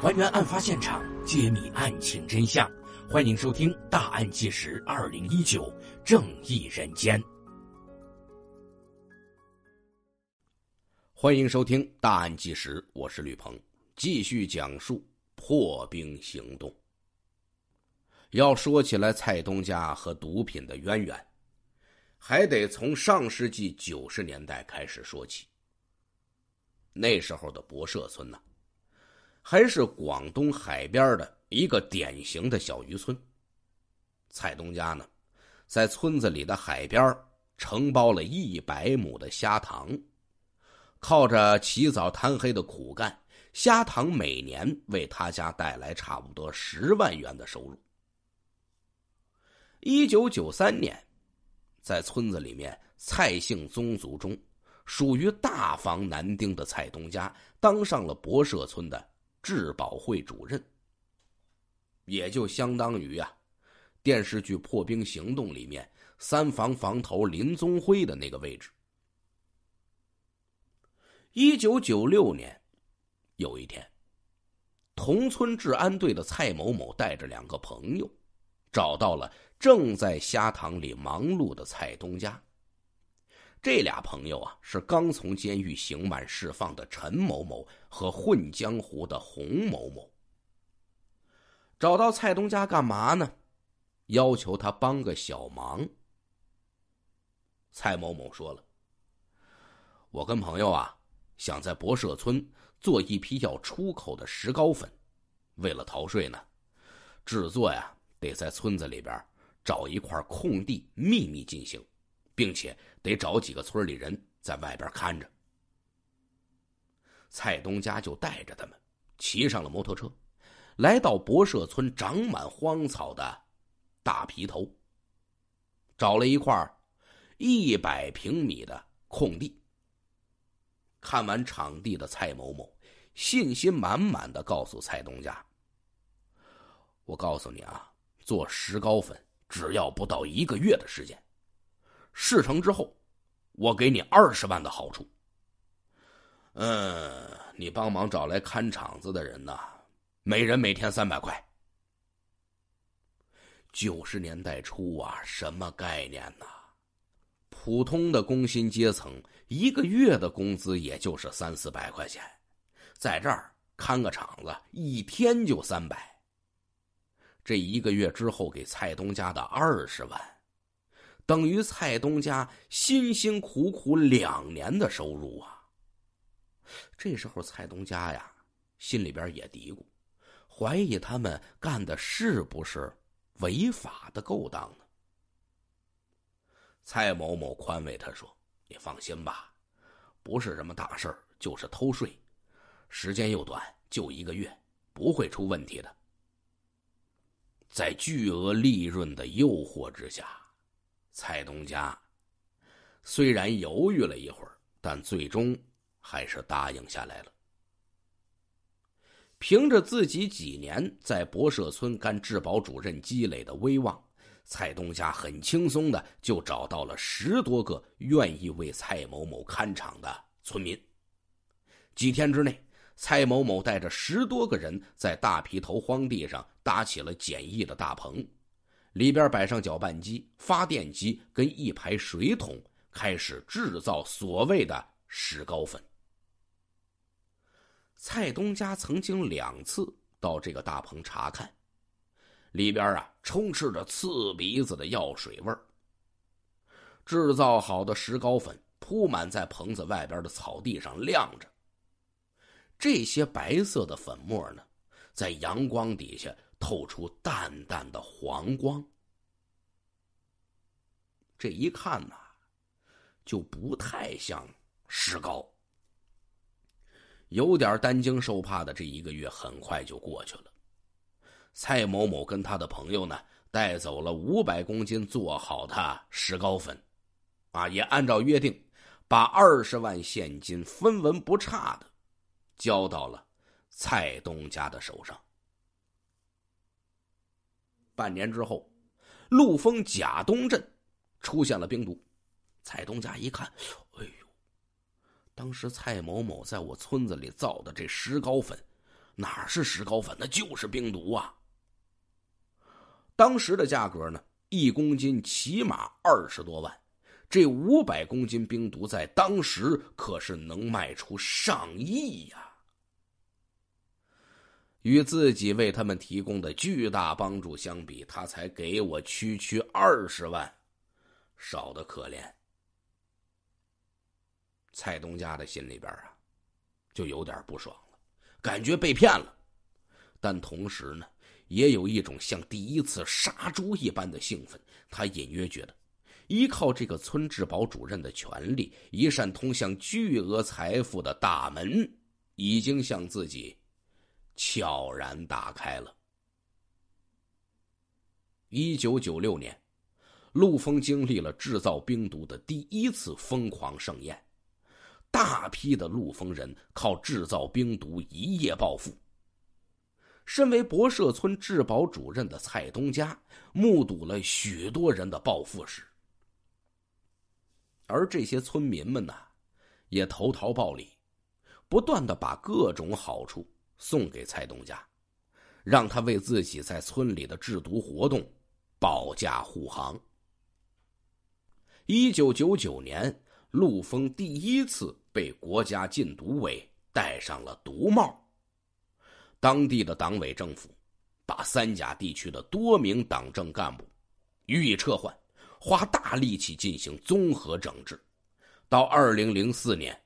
还原案发现场，揭秘案情真相。欢迎收听《大案纪实二零一九正义人间》。欢迎收听《大案纪实》，我是吕鹏，继续讲述破冰行动。要说起来，蔡东家和毒品的渊源，还得从上世纪九十年代开始说起。那时候的博社村呢？还是广东海边的一个典型的小渔村。蔡东家呢，在村子里的海边承包了一百亩的虾塘，靠着起早贪黑的苦干，虾塘每年为他家带来差不多十万元的收入。一九九三年，在村子里面蔡姓宗族中，属于大房男丁的蔡东家当上了博社村的。质保会主任，也就相当于啊，电视剧《破冰行动》里面三房房头林宗辉的那个位置。一九九六年，有一天，同村治安队的蔡某某带着两个朋友，找到了正在虾塘里忙碌的蔡东家。这俩朋友啊，是刚从监狱刑满释放的陈某某和混江湖的洪某某。找到蔡东家干嘛呢？要求他帮个小忙。蔡某某说了：“我跟朋友啊，想在博社村做一批要出口的石膏粉，为了逃税呢。制作呀，得在村子里边找一块空地秘密进行。”并且得找几个村里人在外边看着。蔡东家就带着他们骑上了摩托车，来到博社村长满荒草的大皮头，找了一块一百平米的空地。看完场地的蔡某某信心满满的告诉蔡东家：“我告诉你啊，做石膏粉只要不到一个月的时间。”事成之后，我给你二十万的好处。嗯，你帮忙找来看场子的人呢，每人每天三百块。九十年代初啊，什么概念呢？普通的工薪阶层一个月的工资也就是三四百块钱，在这儿看个场子一天就三百。这一个月之后给蔡东家的二十万。等于蔡东家辛辛苦苦两年的收入啊！这时候蔡东家呀，心里边也嘀咕，怀疑他们干的是不是违法的勾当呢？蔡某某宽慰他说：“你放心吧，不是什么大事就是偷税，时间又短，就一个月，不会出问题的。”在巨额利润的诱惑之下。蔡东家虽然犹豫了一会儿，但最终还是答应下来了。凭着自己几年在博社村干治保主任积累的威望，蔡东家很轻松的就找到了十多个愿意为蔡某某看场的村民。几天之内，蔡某某带着十多个人在大皮头荒地上搭起了简易的大棚。里边摆上搅拌机、发电机跟一排水桶，开始制造所谓的石膏粉。蔡东家曾经两次到这个大棚查看，里边啊充斥着刺鼻子的药水味儿。制造好的石膏粉铺满在棚子外边的草地上晾着。这些白色的粉末呢，在阳光底下。透出淡淡的黄光，这一看呐，就不太像石膏。有点担惊受怕的这一个月很快就过去了。蔡某某跟他的朋友呢，带走了五百公斤做好的石膏粉，啊，也按照约定把二十万现金分文不差的交到了蔡东家的手上。半年之后，陆丰贾东镇出现了冰毒。蔡东家一看，哎呦！当时蔡某某在我村子里造的这石膏粉，哪是石膏粉，那就是冰毒啊！当时的价格呢，一公斤起码二十多万，这五百公斤冰毒在当时可是能卖出上亿呀！与自己为他们提供的巨大帮助相比，他才给我区区二十万，少的可怜。蔡东家的心里边啊，就有点不爽了，感觉被骗了，但同时呢，也有一种像第一次杀猪一般的兴奋。他隐约觉得，依靠这个村治保主任的权力，一扇通向巨额财富的大门已经向自己。悄然打开了。一九九六年，陆丰经历了制造冰毒的第一次疯狂盛宴，大批的陆丰人靠制造冰毒一夜暴富。身为博社村治保主任的蔡东家目睹了许多人的暴富史，而这些村民们呢，也投桃报李，不断的把各种好处。送给蔡东家，让他为自己在村里的制毒活动保驾护航。一九九九年，陆丰第一次被国家禁毒委戴上了毒帽，当地的党委政府把三甲地区的多名党政干部予以撤换，花大力气进行综合整治。到二零零四年。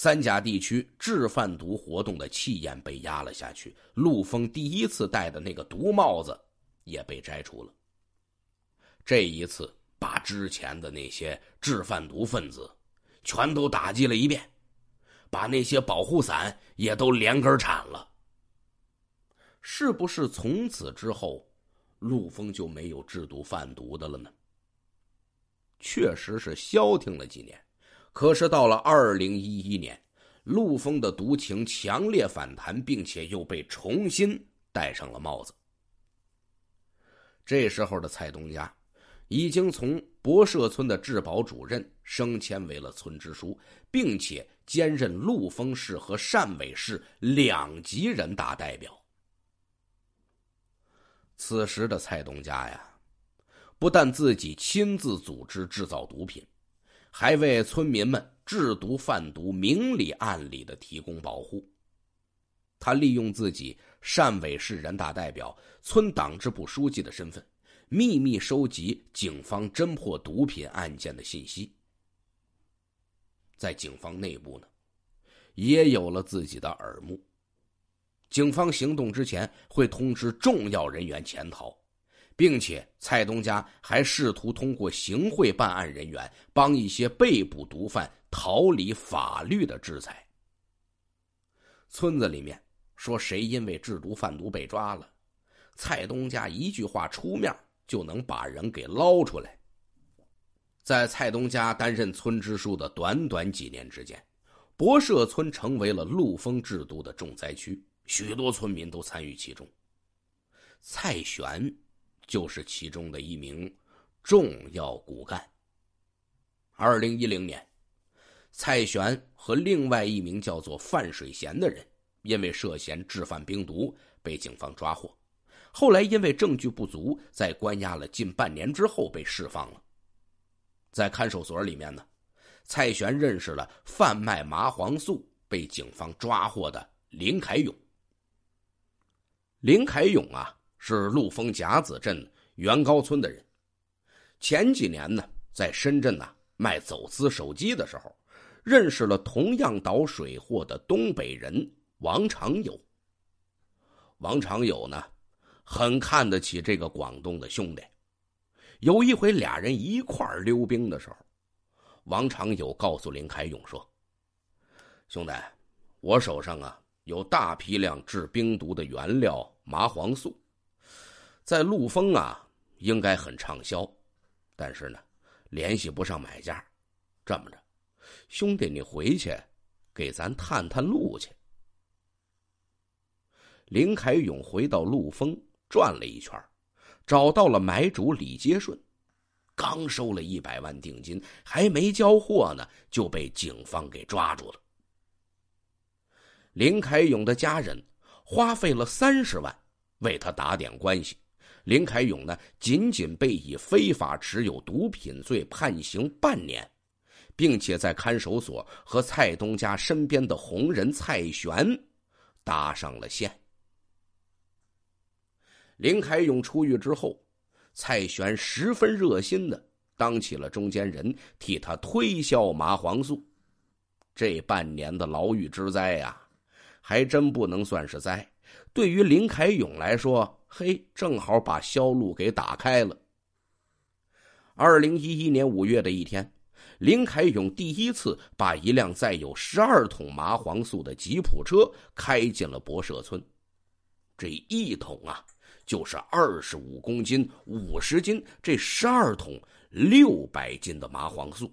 三甲地区制贩毒活动的气焰被压了下去，陆丰第一次戴的那个毒帽子也被摘除了。这一次把之前的那些制贩毒分子，全都打击了一遍，把那些保护伞也都连根铲了。是不是从此之后，陆丰就没有制毒贩毒的了呢？确实是消停了几年。可是到了二零一一年，陆丰的毒情强烈反弹，并且又被重新戴上了帽子。这时候的蔡东家，已经从博社村的治保主任升迁为了村支书，并且兼任陆丰市和汕尾市两级人大代表。此时的蔡东家呀，不但自己亲自组织制造毒品。还为村民们制毒贩毒，明里暗里的提供保护。他利用自己汕尾市人大代表、村党支部书记的身份，秘密收集警方侦破毒品案件的信息。在警方内部呢，也有了自己的耳目。警方行动之前，会通知重要人员潜逃。并且，蔡东家还试图通过行贿办案人员，帮一些被捕毒贩逃离法律的制裁。村子里面说谁因为制毒贩毒被抓了，蔡东家一句话出面就能把人给捞出来。在蔡东家担任村支书的短短几年之间，博社村成为了陆丰制毒的重灾区，许多村民都参与其中。蔡玄。就是其中的一名重要骨干。二零一零年，蔡玄和另外一名叫做范水贤的人，因为涉嫌制贩冰毒被警方抓获，后来因为证据不足，在关押了近半年之后被释放了。在看守所里面呢，蔡玄认识了贩卖麻黄素被警方抓获的林凯勇。林凯勇啊。是陆丰甲子镇元高村的人。前几年呢，在深圳呢卖走私手机的时候，认识了同样倒水货的东北人王长友。王长友呢，很看得起这个广东的兄弟。有一回，俩人一块溜冰的时候，王长友告诉林开勇说：“兄弟，我手上啊有大批量制冰毒的原料麻黄素。”在陆丰啊，应该很畅销，但是呢，联系不上买家。这么着，兄弟，你回去给咱探探路去。林凯勇回到陆丰转了一圈，找到了买主李接顺，刚收了一百万定金，还没交货呢，就被警方给抓住了。林凯勇的家人花费了三十万为他打点关系。林凯勇呢，仅仅被以非法持有毒品罪判刑半年，并且在看守所和蔡东家身边的红人蔡玄搭上了线。林凯勇出狱之后，蔡玄十分热心的当起了中间人，替他推销麻黄素。这半年的牢狱之灾呀，还真不能算是灾。对于林凯勇来说，嘿，正好把销路给打开了。二零一一年五月的一天，林凯勇第一次把一辆载有十二桶麻黄素的吉普车开进了博社村。这一桶啊，就是二十五公斤、五十斤，这十二桶六百斤的麻黄素。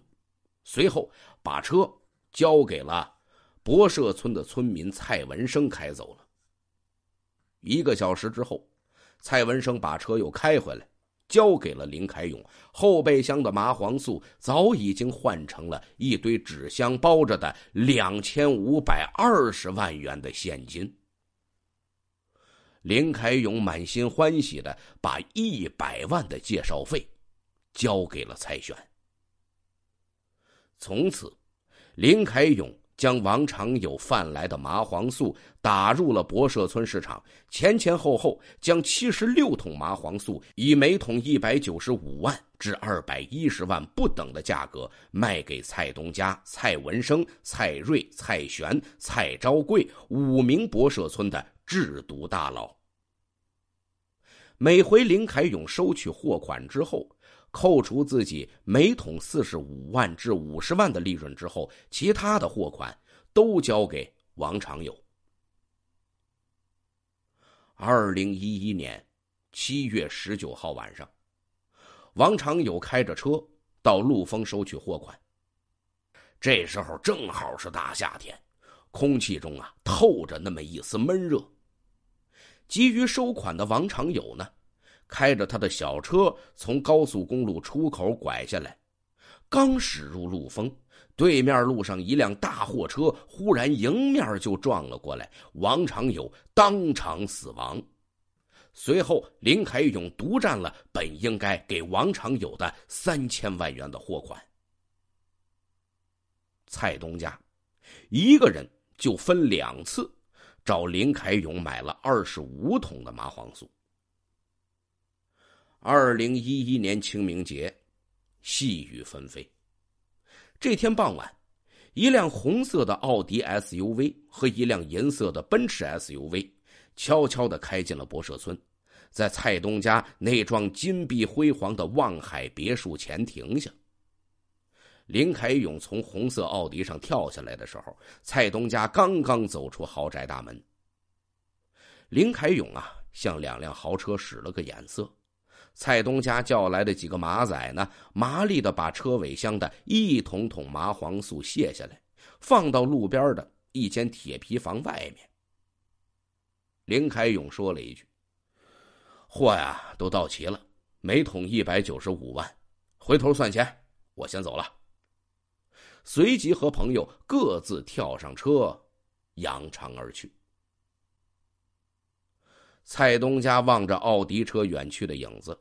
随后，把车交给了博社村的村民蔡文生开走了。一个小时之后，蔡文生把车又开回来，交给了林开勇。后备箱的麻黄素早已经换成了一堆纸箱包着的两千五百二十万元的现金。林开勇满心欢喜的把一百万的介绍费交给了蔡选。从此，林开勇。将王长友贩来的麻黄素打入了博社村市场，前前后后将七十六桶麻黄素以每桶一百九十五万至二百一十万不等的价格卖给蔡东家、蔡文生、蔡瑞、蔡玄、蔡朝贵五名博社村的制毒大佬。每回林凯勇收取货款之后。扣除自己每桶四十五万至五十万的利润之后，其他的货款都交给王长友。二零一一年七月十九号晚上，王长友开着车到陆丰收取货款。这时候正好是大夏天，空气中啊透着那么一丝闷热。急于收款的王长友呢？开着他的小车从高速公路出口拐下来，刚驶入陆丰，对面路上一辆大货车忽然迎面就撞了过来，王长友当场死亡。随后，林凯勇独占了本应该给王长友的三千万元的货款。蔡东家一个人就分两次找林凯勇买了二十五桶的麻黄素。二零一一年清明节，细雨纷飞。这天傍晚，一辆红色的奥迪 SUV 和一辆银色的奔驰 SUV 悄悄的开进了博社村，在蔡东家那幢金碧辉煌的望海别墅前停下。林凯勇从红色奥迪上跳下来的时候，蔡东家刚刚走出豪宅大门。林凯勇啊，向两辆豪车使了个眼色。蔡东家叫来的几个马仔呢，麻利的把车尾箱的一桶桶麻黄素卸下来，放到路边的一间铁皮房外面。林开勇说了一句：“货呀，都到齐了，每桶一百九十五万，回头算钱，我先走了。”随即和朋友各自跳上车，扬长而去。蔡东家望着奥迪车远去的影子。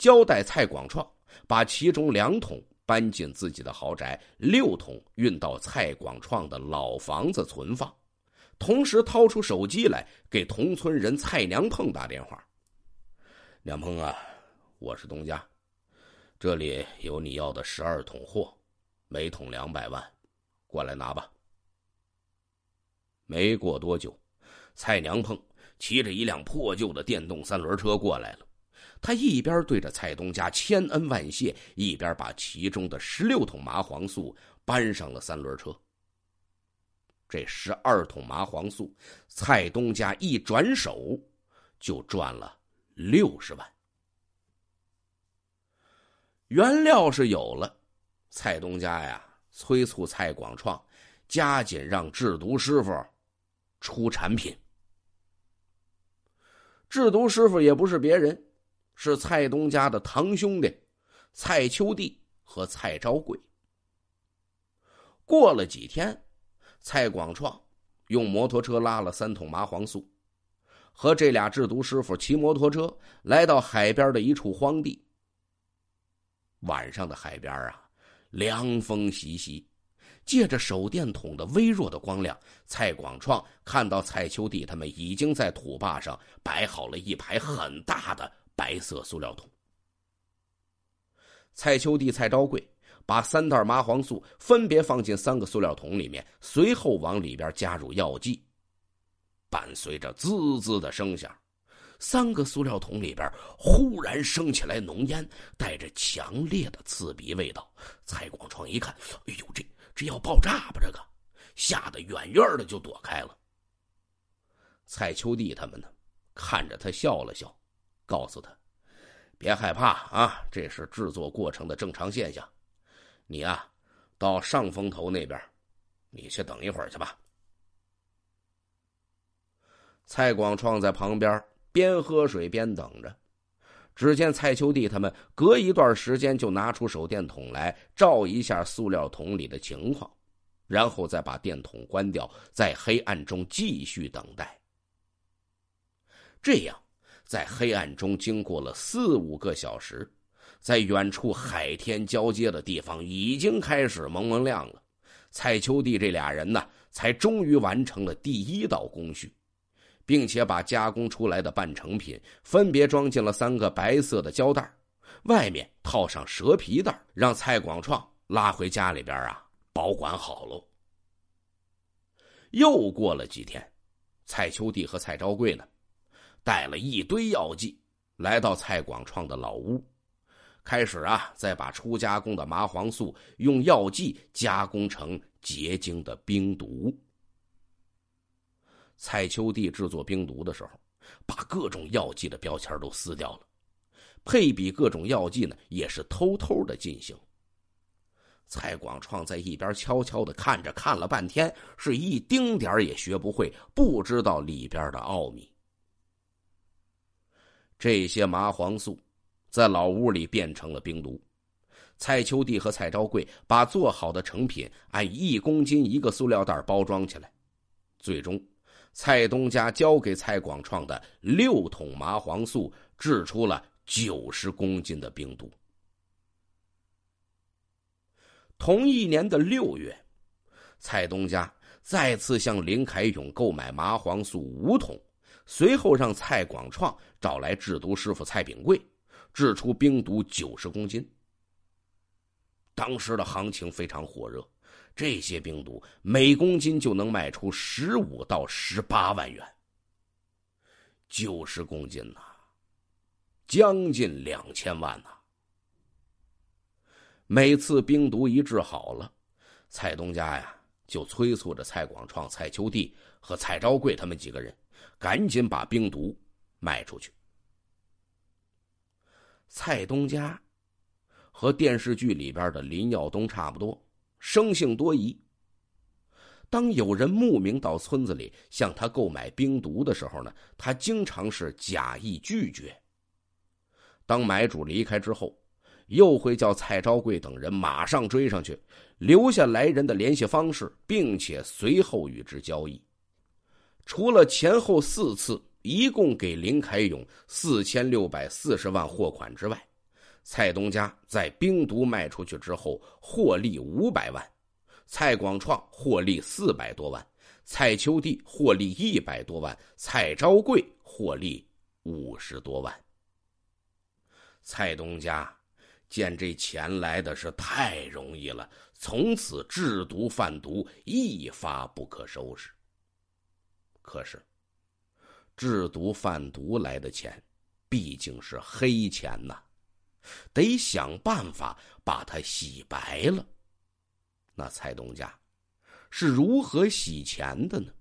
交代蔡广创把其中两桶搬进自己的豪宅，六桶运到蔡广创的老房子存放，同时掏出手机来给同村人蔡良碰打电话。良碰啊，我是东家，这里有你要的十二桶货，每桶两百万，过来拿吧。没过多久，蔡良碰骑着一辆破旧的电动三轮车过来了。他一边对着蔡东家千恩万谢，一边把其中的十六桶麻黄素搬上了三轮车。这十二桶麻黄素，蔡东家一转手就赚了六十万。原料是有了，蔡东家呀，催促蔡广创加紧让制毒师傅出产品。制毒师傅也不是别人。是蔡东家的堂兄弟，蔡秋弟和蔡朝贵。过了几天，蔡广创用摩托车拉了三桶麻黄素，和这俩制毒师傅骑摩托车来到海边的一处荒地。晚上的海边啊，凉风习习，借着手电筒的微弱的光亮，蔡广创看到蔡秋弟他们已经在土坝上摆好了一排很大的。白色塑料桶，蔡秋娣、蔡朝贵把三袋麻黄素分别放进三个塑料桶里面，随后往里边加入药剂，伴随着滋滋的声响，三个塑料桶里边忽然升起来浓烟，带着强烈的刺鼻味道。蔡广创一看，哎呦，这这要爆炸吧？这个吓得远远的就躲开了。蔡秋娣他们呢，看着他笑了笑。告诉他，别害怕啊，这是制作过程的正常现象。你啊，到上风头那边，你去等一会儿去吧。蔡广创在旁边边喝水边等着。只见蔡秋弟他们隔一段时间就拿出手电筒来照一下塑料桶里的情况，然后再把电筒关掉，在黑暗中继续等待。这样。在黑暗中经过了四五个小时，在远处海天交接的地方已经开始蒙蒙亮了。蔡秋娣这俩人呢，才终于完成了第一道工序，并且把加工出来的半成品分别装进了三个白色的胶袋外面套上蛇皮袋让蔡广创拉回家里边啊保管好喽。又过了几天，蔡秋娣和蔡朝贵呢？带了一堆药剂，来到蔡广创的老屋，开始啊，再把初加工的麻黄素用药剂加工成结晶的冰毒。蔡秋娣制作冰毒的时候，把各种药剂的标签都撕掉了，配比各种药剂呢，也是偷偷的进行。蔡广创在一边悄悄的看着，看了半天，是一丁点也学不会，不知道里边的奥秘。这些麻黄素在老屋里变成了冰毒。蔡秋娣和蔡昭贵把做好的成品按一公斤一个塑料袋包装起来。最终，蔡东家交给蔡广创的六桶麻黄素制出了九十公斤的冰毒。同一年的六月，蔡东家再次向林凯勇购买麻黄素五桶。随后，让蔡广创找来制毒师傅蔡炳贵，制出冰毒九十公斤。当时的行情非常火热，这些冰毒每公斤就能卖出十五到十八万元。九十公斤呐，将近两千万呐！每次冰毒一制好了，蔡东家呀就催促着蔡广创、蔡秋弟和蔡朝贵他们几个人。赶紧把冰毒卖出去。蔡东家和电视剧里边的林耀东差不多，生性多疑。当有人慕名到村子里向他购买冰毒的时候呢，他经常是假意拒绝。当买主离开之后，又会叫蔡朝贵等人马上追上去，留下来人的联系方式，并且随后与之交易。除了前后四次，一共给林凯勇四千六百四十万货款之外，蔡东家在冰毒卖出去之后获利五百万，蔡广创获利四百多万，蔡秋娣获利一百多万，蔡朝贵获利五十多万。蔡东家见这钱来的是太容易了，从此制毒贩毒一发不可收拾。可是，制毒贩毒来的钱，毕竟是黑钱呐，得想办法把它洗白了。那蔡东家是如何洗钱的呢？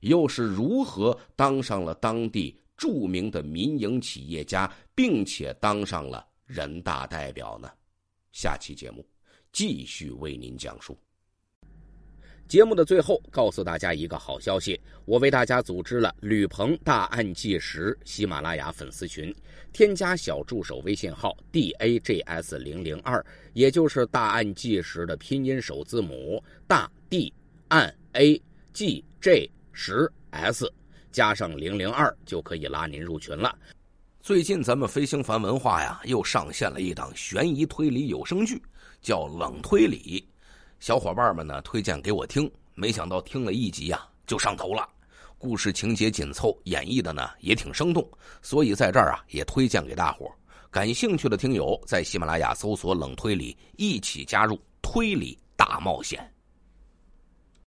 又是如何当上了当地著名的民营企业家，并且当上了人大代表呢？下期节目继续为您讲述。节目的最后，告诉大家一个好消息，我为大家组织了“吕鹏大案纪实”喜马拉雅粉丝群，添加小助手微信号 dajs 零零二，也就是“大案纪实”的拼音首字母大 D 案 A G J 十 S，加上零零二就可以拉您入群了。最近咱们飞行凡文化呀，又上线了一档悬疑推理有声剧，叫《冷推理》。小伙伴们呢推荐给我听，没想到听了一集呀就上头了，故事情节紧凑，演绎的呢也挺生动，所以在这儿啊也推荐给大伙儿，感兴趣的听友在喜马拉雅搜索“冷推理”，一起加入推理大冒险。